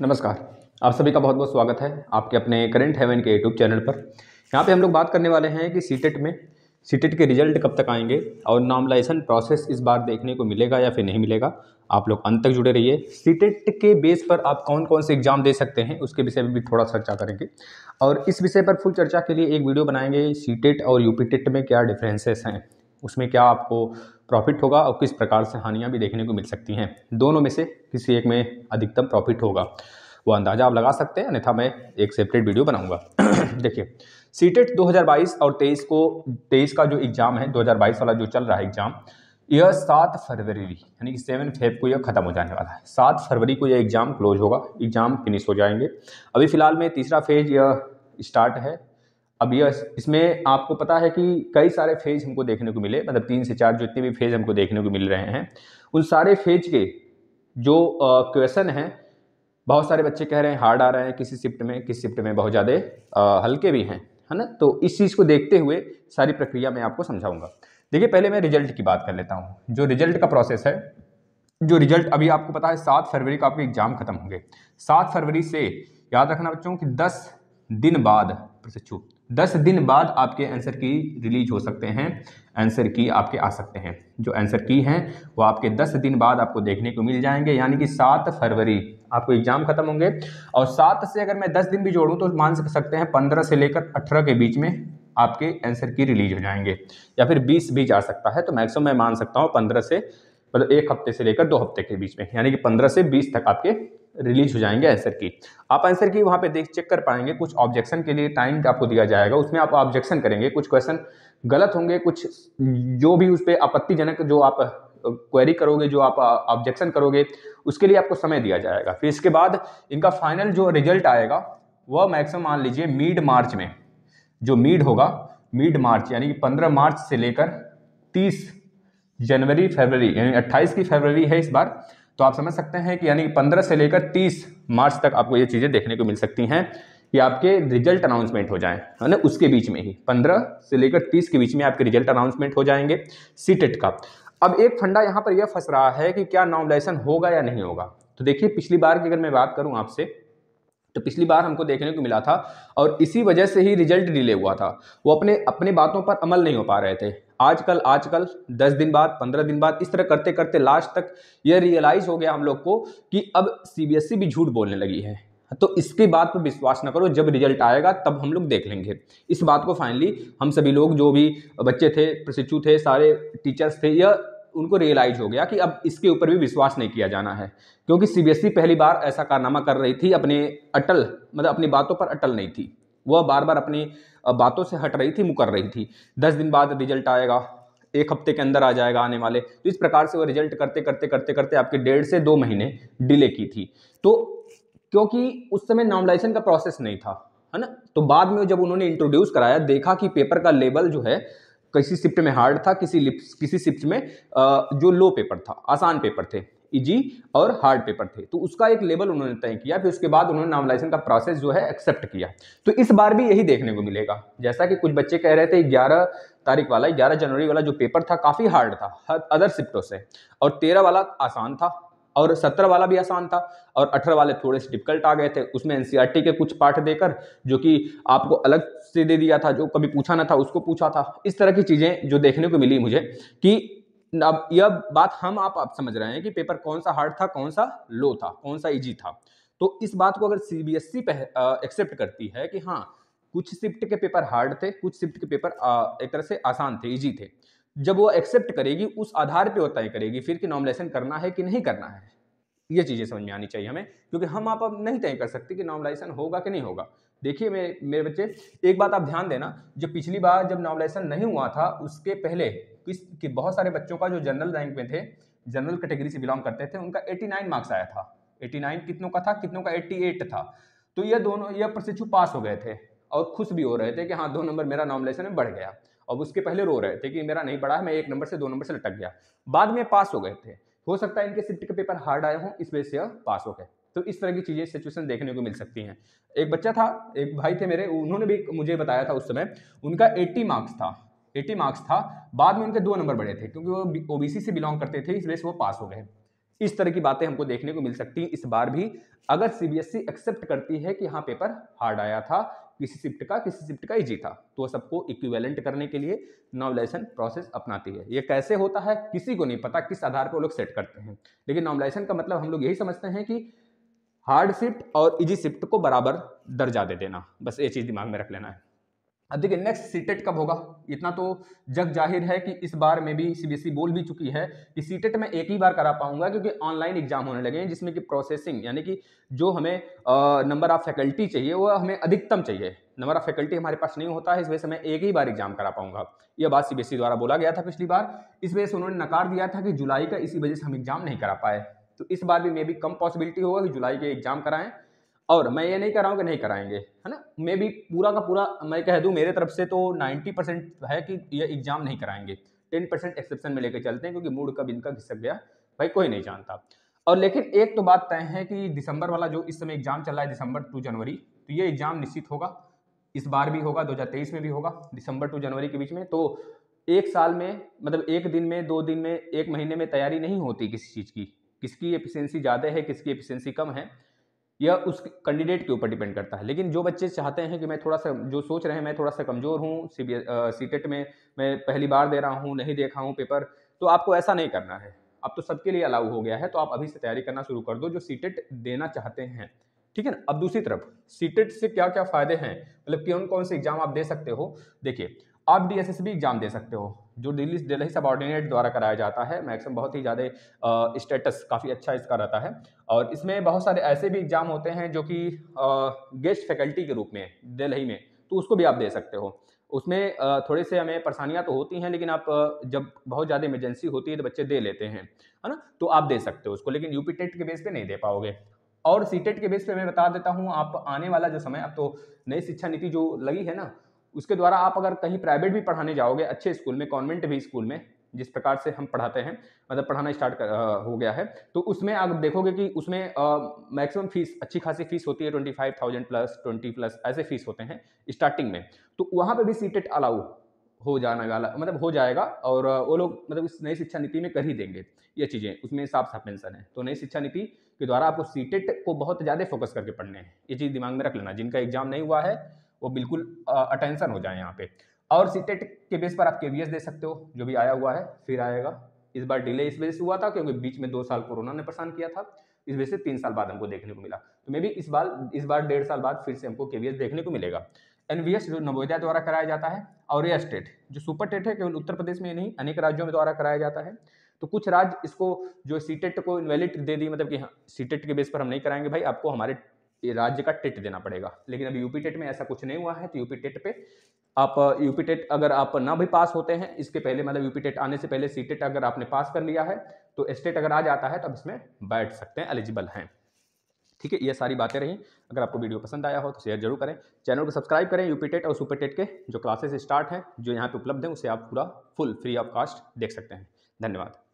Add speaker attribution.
Speaker 1: नमस्कार आप सभी का बहुत बहुत स्वागत है आपके अपने करंट हेवन के यूट्यूब चैनल पर यहाँ पे हम लोग बात करने वाले हैं कि सी e में सी e के रिजल्ट कब तक आएंगे और नॉमलाइजेशन प्रोसेस इस बार देखने को मिलेगा या फिर नहीं मिलेगा आप लोग अंत तक जुड़े रहिए सी e के बेस पर आप कौन कौन से एग्ज़ाम दे सकते हैं उसके विषय में भी थोड़ा चर्चा करेंगे और इस विषय पर फुल चर्चा के लिए एक वीडियो बनाएंगे सी और यू में क्या डिफ्रेंसेस हैं उसमें क्या आपको प्रॉफिट होगा और किस प्रकार से हानियाँ भी देखने को मिल सकती हैं दोनों में से किसी एक में अधिकतम प्रॉफिट होगा वो अंदाज़ा आप लगा सकते हैं अन्यथा मैं एक सेपरेट वीडियो बनाऊंगा देखिए e सीटेट 2022 और 23 को 23 का जो एग्ज़ाम है 2022 वाला जो चल रहा है एग्ज़ाम यह सात फरवरी यानी कि सेवन फेब को यह खत्म हो जाने वाला है सात फरवरी को यह एग्ज़ाम क्लोज होगा एग्ज़ाम फिनिश हो जाएंगे अभी फ़िलहाल में तीसरा फेज यह स्टार्ट है अब ये इसमें आपको पता है कि कई सारे फेज हमको देखने को मिले मतलब तीन से चार जितने भी फेज हमको देखने को मिल रहे हैं उन सारे फेज के जो क्वेश्चन हैं बहुत सारे बच्चे कह रहे हैं हार्ड आ रहे हैं किसी शिफ्ट में किस शिफ्ट में बहुत ज़्यादा हल्के भी हैं है ना तो इस चीज़ को देखते हुए सारी प्रक्रिया मैं आपको समझाऊंगा देखिए पहले मैं रिजल्ट की बात कर लेता हूँ जो रिजल्ट का प्रोसेस है जो रिजल्ट अभी आपको पता है सात फरवरी को आपके एग्जाम खत्म होंगे सात फरवरी से याद रखना बच्चों की दस दिन बाद प्रशिक्षु दस दिन बाद आपके आंसर की रिलीज हो सकते हैं आंसर की आपके आ सकते हैं जो आंसर की हैं वो आपके दस दिन बाद आपको देखने को मिल जाएंगे यानी कि सात फरवरी आपको एग्जाम खत्म होंगे और सात से अगर मैं दस दिन भी जोड़ूँ तो मान सकते हैं पंद्रह से लेकर अठारह के बीच में आपके आंसर की रिलीज हो जाएंगे या फिर बीस भी जा सकता है तो मैक्सिमम मैं मान सकता हूँ पंद्रह से मतलब एक हफ्ते से लेकर दो हफ्ते के बीच में यानी कि पंद्रह से बीस तक आपके रिलीज हो जाएंगे आंसर की आप आंसर की वहाँ पे देख चेक कर पाएंगे कुछ ऑब्जेक्शन के लिए टाइम आपको दिया जाएगा उसमें आप ऑब्जेक्शन करेंगे कुछ क्वेश्चन गलत होंगे कुछ जो भी उस पर आपत्तिजनक जो आप क्वेरी करोगे जो आप ऑब्जेक्शन करोगे उसके लिए आपको समय दिया जाएगा फिर इसके बाद इनका फाइनल जो रिजल्ट आएगा वह मैक्सिमम मान लीजिए मिड मार्च में जो मिड होगा मिड मार्च यानी कि पंद्रह मार्च से लेकर तीस जनवरी फरवरी यानी अट्ठाईस की फरवरी है इस बार तो आप समझ सकते हैं कि यानी पंद्रह से लेकर तीस मार्च तक आपको ये चीज़ें देखने को मिल सकती हैं कि आपके रिजल्ट अनाउंसमेंट हो जाएं है ना उसके बीच में ही पंद्रह से लेकर तीस के बीच में आपके रिजल्ट अनाउंसमेंट हो जाएंगे सी का अब एक फंडा यहाँ पर यह फंस रहा है कि क्या नॉमलाइसन होगा या नहीं होगा तो देखिए पिछली बार की अगर मैं बात करूँ आपसे तो पिछली बार हमको देखने को मिला था और इसी वजह से ही रिजल्ट डिले हुआ था वो अपने अपने बातों पर अमल नहीं हो पा रहे थे आजकल आजकल दस दिन बाद पंद्रह दिन बाद इस तरह करते करते लास्ट तक यह रियलाइज़ हो गया हम लोग को कि अब सीबीएसई भी झूठ बोलने लगी है तो इसके बात पर विश्वास ना करो जब रिजल्ट आएगा तब हम लोग देख लेंगे इस बात को फाइनली हम सभी लोग जो भी बच्चे थे प्रशिक्षु थे सारे टीचर्स थे यह उनको रियलाइज हो गया कि अब इसके ऊपर भी विश्वास नहीं किया जाना है क्योंकि सीबीएसई e पहली बार ऐसा कारनामा कर रही थी अपने अटल मतलब अपनी बातों पर अटल नहीं थी वह बार बार अपनी बातों से हट रही थी मुकर रही थी दस दिन बाद रिजल्ट आएगा एक हफ्ते के अंदर आ जाएगा आने वाले तो इस प्रकार से वो रिजल्ट करते करते करते करते आपके डेढ़ से दो महीने डिले की थी तो क्योंकि उस समय नॉमलाइजेशन का प्रोसेस नहीं था है ना तो बाद में जब उन्होंने इंट्रोड्यूस कराया देखा कि पेपर का लेबल जो है किसी शिफ्ट में हार्ड था किसी लिप्स किसी शिफ्ट में जो लो पेपर था आसान पेपर थे इजी और हार्ड पेपर थे तो उसका एक लेवल उन्होंने तय किया फिर उसके बाद उन्होंने नॉमिलाइजेशन का प्रोसेस जो है एक्सेप्ट किया तो इस बार भी यही देखने को मिलेगा जैसा कि कुछ बच्चे कह रहे थे ग्यारह तारीख वाला ग्यारह जनवरी वाला जो पेपर था काफ़ी हार्ड था अदर शिफ्टों से और तेरह वाला आसान था और सत्रह वाला भी आसान था और अठारह वाले थोड़े से डिफिकल्ट आ गए थे उसमें एन e के कुछ पार्ट देकर जो कि आपको अलग से दे दिया था जो कभी पूछा ना था उसको पूछा था इस तरह की चीज़ें जो देखने को मिली मुझे कि अब यह बात हम आप, आप समझ रहे हैं कि पेपर कौन सा हार्ड था कौन सा लो था कौन सा ईजी था तो इस बात को अगर C B S C accept करती है कि हाँ कुछ शिफ्ट के पेपर हार्ड थे कुछ शिफ्ट के पेपर आ, एक तरह से आसान थे ईजी थे जब वो एक्सेप्ट करेगी उस आधार पे वो तय करेगी फिर कि नॉमलेसन करना है कि नहीं करना है ये चीज़ें समझ में आनी चाहिए हमें क्योंकि हम आप अब नहीं तय कर सकते कि नॉमलाइजेशन होगा कि नहीं होगा देखिए मेरे मेरे बच्चे एक बात आप ध्यान देना जो पिछली बार जब नॉमलाइजेशन नहीं हुआ था उसके पहले किस कि बहुत सारे बच्चों का जो जनरल रैंक में थे जनरल कैटेगरी से बिलोंग करते थे उनका नाइन मार्क्स आया था नाइन कितनों का था कितनों का एट था तो यह दोनों यह प्रशिक्षु पास हो गए थे और खुश भी हो रहे थे कि हाँ दो नंबर मेरा नॉमलाइजेशन में बढ़ गया अब उसके पहले रो रहे थे कि मेरा नहीं पढ़ा है मैं एक नंबर से दो नंबर से लटक गया बाद में पास हो गए थे हो सकता है इनके सिफ्ट के पेपर हार्ड आए हों इस वजह से पास हो गए तो इस तरह की चीज़ें सिचुएशन देखने को मिल सकती हैं एक बच्चा था एक भाई थे मेरे उन्होंने भी मुझे बताया था उस समय उनका 80 मार्क्स था 80 मार्क्स था बाद में उनके दो नंबर बढ़े थे क्योंकि वो ओबीसी से बिलोंग करते थे इस वजह से वो पास हो गए इस तरह की बातें हमको देखने को मिल सकती हैं इस बार भी अगर सी एक्सेप्ट e करती है कि हाँ पेपर हार्ड आया था किसी शिफ्ट का किसी शिफ्ट का इजी e था तो सबको इक्विवेलेंट करने के लिए नॉमलाइजेशन प्रोसेस अपनाती है ये कैसे होता है किसी को नहीं पता किस आधार पर लोग सेट करते हैं लेकिन नॉमलाइजेशन का मतलब हम लोग यही समझते हैं कि हार्ड शिफ्ट और इजी e शिफ्ट को बराबर दर्जा दे देना बस ये चीज़ दिमाग में रख लेना है अब देखिए नेक्स्ट सीटेट e कब होगा इतना तो जग जाहिर है कि इस बार में भी सीबीएसई e बोल भी चुकी है कि सीटेट e मैं एक ही बार करा पाऊंगा क्योंकि ऑनलाइन एग्जाम होने लगे हैं जिसमें कि प्रोसेसिंग यानी कि जो हमें नंबर ऑफ फैकल्टी चाहिए वह हमें अधिकतम चाहिए नंबर ऑफ फैकल्टी हमारे पास नहीं होता है इस वजह से मैं एक ही बार एग्जाम करा पाऊंगा यह बात सीबीएसई द्वारा बोला गया था पिछली बार इस वजह से उन्होंने नकार दिया था कि जुलाई का इसी वजह से हम एग्जाम नहीं करा पाए तो इस बार भी मे भी कम पॉसिबिलिटी होगा कि जुलाई के एग्जाम कराएं और मैं ये नहीं कर रहा हूँ कि नहीं कराएंगे है ना मैं भी पूरा का पूरा मैं कह दूँ मेरे तरफ से तो 90 परसेंट है कि ये एग्ज़ाम नहीं कराएंगे 10 परसेंट एक्सेप्शन में लेकर चलते हैं क्योंकि मूड कब इनका घिसक गया भाई कोई नहीं जानता और लेकिन एक तो बात तय है कि दिसंबर वाला जो इस समय एग्ज़ाम चल रहा है दिसंबर टू जनवरी तो ये एग्ज़ाम निश्चित होगा इस बार भी होगा दो में भी होगा दिसंबर टू जनवरी के बीच में तो एक साल में मतलब एक दिन में दो दिन में एक महीने में तैयारी नहीं होती किसी चीज़ की किसकी एफिशिएंसी ज़्यादा है किसकी एफिशिएंसी कम है यह उस कैंडिडेट के ऊपर डिपेंड करता है लेकिन जो बच्चे चाहते हैं कि मैं थोड़ा सा जो सोच रहे हैं मैं थोड़ा सा कमज़ोर हूँ सी बी e में मैं पहली बार दे रहा हूँ नहीं देखा हूँ पेपर तो आपको ऐसा नहीं करना है अब तो सबके लिए अलाउ हो गया है तो आप अभी से तैयारी करना शुरू कर दो जो सी e देना चाहते हैं ठीक है ना अब दूसरी तरफ सीटेट e से क्या क्या फ़ायदे हैं मतलब कौन कौन से एग्जाम आप दे सकते हो देखिए आप डीएसएसबी एग्ज़ाम दे सकते हो जो दिल्ली दिल्ली सब ऑर्डिनेट द्वारा कराया जाता है मैक्सिमम बहुत ही ज़्यादा स्टेटस काफ़ी अच्छा इसका रहता है और इसमें बहुत सारे ऐसे भी एग्ज़ाम होते हैं जो कि गेस्ट फैकल्टी के रूप में दिल्ली में तो उसको भी आप दे सकते हो उसमें थोड़े से हमें परेशानियां तो होती हैं लेकिन आप जब बहुत ज़्यादा इमरजेंसी होती है तो बच्चे दे लेते हैं है ना तो आप दे सकते हो उसको लेकिन यूपी टेट के बेस पे नहीं दे पाओगे और सी टेट के बेस पे मैं बता देता हूँ आप आने वाला जो समय अब तो नई शिक्षा नीति जो लगी है ना उसके द्वारा आप अगर कहीं प्राइवेट भी पढ़ाने जाओगे अच्छे स्कूल में कॉन्वेंट भी स्कूल में जिस प्रकार से हम पढ़ाते हैं मतलब पढ़ाना स्टार्ट हो गया है तो उसमें आप देखोगे कि उसमें मैक्सिमम फीस अच्छी खासी फीस होती है twenty five thousand plus twenty plus ऐसे फीस होते हैं स्टार्टिंग में तो वहाँ पर भी सीटेट अलाउ हो जाने वाला मतलब हो जाएगा और वो लोग मतलब इस नई शिक्षा नीति में कर ही देंगे ये चीज़ें उसमें साफ साफ मेंशन है तो नई शिक्षा नीति के द्वारा आपको सीटेट को बहुत ज़्यादा फोकस करके पढ़ने हैं ये चीज़ दिमाग में रख लेना जिनका एग्जाम नहीं हुआ है वो बिल्कुल अटेंशन हो जाए यहाँ पे और सीटेट e के बेस पर आप के दे सकते हो जो भी आया हुआ है फिर आएगा इस बार डिले इस वजह से हुआ था क्योंकि बीच में दो साल कोरोना ने परेशान किया था इस वजह से तीन साल बाद हमको देखने को मिला तो मे भी इस बार इस बार डेढ़ साल बाद फिर से हमको के देखने को मिलेगा एन जो नवोदया द्वारा कराया जाता है और ये स्टेट जो सुपर टेट है केवल उत्तर प्रदेश में नहीं अनेक राज्यों में द्वारा कराया जाता है तो कुछ राज्य इसको जो सीटेट e को इनवैलिड दे दी मतलब कि हाँ सीटेट e के बेस पर हम नहीं कराएंगे भाई आपको हमारे ये राज्य का टेट देना पड़ेगा लेकिन अब यूपी टेट में ऐसा कुछ नहीं हुआ है तो यूपी टेट पे आप यूपी टेट अगर आप ना भी पास होते हैं इसके पहले मतलब यूपी टेट आने से पहले सी टेट अगर आपने पास कर लिया है तो स्टेट अगर आ जाता है तो इसमें बैठ सकते हैं एलिजिबल हैं ठीक है ये सारी बातें रहीं अगर आपको वीडियो पसंद आया हो तो शेयर जरूर करें चैनल को सब्सक्राइब करें यूपी टेट और सुपर टेट के जो क्लासेस स्टार्ट हैं जो यहाँ पे उपलब्ध हैं उसे आप पूरा फुल फ्री ऑफ कास्ट देख सकते हैं धन्यवाद